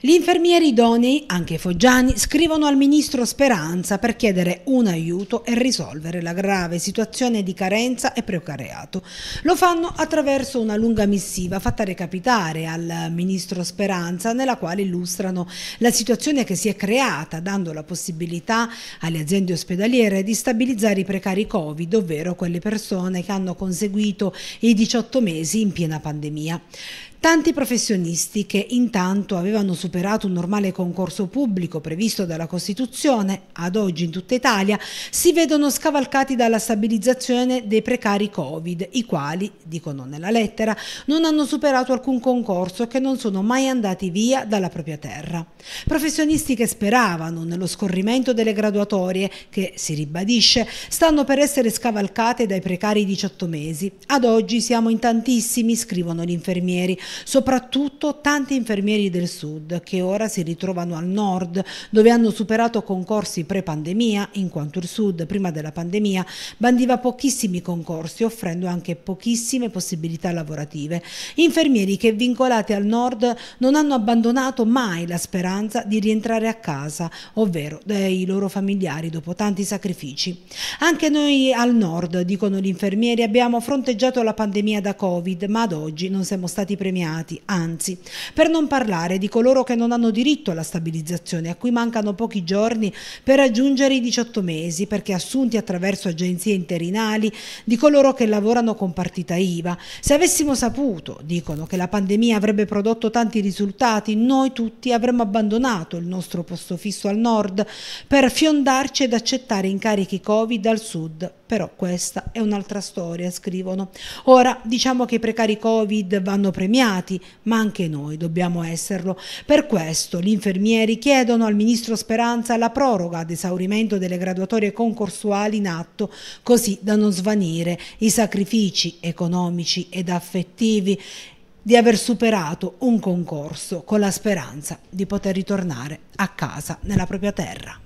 Gli infermieri idonei, anche foggiani, scrivono al ministro Speranza per chiedere un aiuto e risolvere la grave situazione di carenza e precariato. Lo fanno attraverso una lunga missiva fatta recapitare al ministro Speranza nella quale illustrano la situazione che si è creata dando la possibilità alle aziende ospedaliere di stabilizzare i precari Covid, ovvero quelle persone che hanno conseguito i 18 mesi in piena pandemia. Tanti professionisti che intanto avevano superato un normale concorso pubblico previsto dalla Costituzione, ad oggi in tutta Italia, si vedono scavalcati dalla stabilizzazione dei precari Covid, i quali, dicono nella lettera, non hanno superato alcun concorso e che non sono mai andati via dalla propria terra. Professionisti che speravano nello scorrimento delle graduatorie, che si ribadisce, stanno per essere scavalcate dai precari 18 mesi. Ad oggi siamo in tantissimi, scrivono gli infermieri soprattutto tanti infermieri del sud che ora si ritrovano al nord dove hanno superato concorsi pre-pandemia in quanto il sud prima della pandemia bandiva pochissimi concorsi offrendo anche pochissime possibilità lavorative. Infermieri che vincolati al nord non hanno abbandonato mai la speranza di rientrare a casa, ovvero dai loro familiari dopo tanti sacrifici. Anche noi al nord, dicono gli infermieri, abbiamo fronteggiato la pandemia da Covid, ma ad oggi non siamo stati premiati premiati, anzi, per non parlare di coloro che non hanno diritto alla stabilizzazione, a cui mancano pochi giorni per raggiungere i 18 mesi, perché assunti attraverso agenzie interinali, di coloro che lavorano con partita IVA. Se avessimo saputo, dicono, che la pandemia avrebbe prodotto tanti risultati, noi tutti avremmo abbandonato il nostro posto fisso al nord per fiondarci ed accettare incarichi Covid al sud però questa è un'altra storia, scrivono. Ora diciamo che i precari Covid vanno premiati, ma anche noi dobbiamo esserlo. Per questo gli infermieri chiedono al ministro Speranza la proroga ad esaurimento delle graduatorie concorsuali in atto, così da non svanire i sacrifici economici ed affettivi di aver superato un concorso con la speranza di poter ritornare a casa nella propria terra.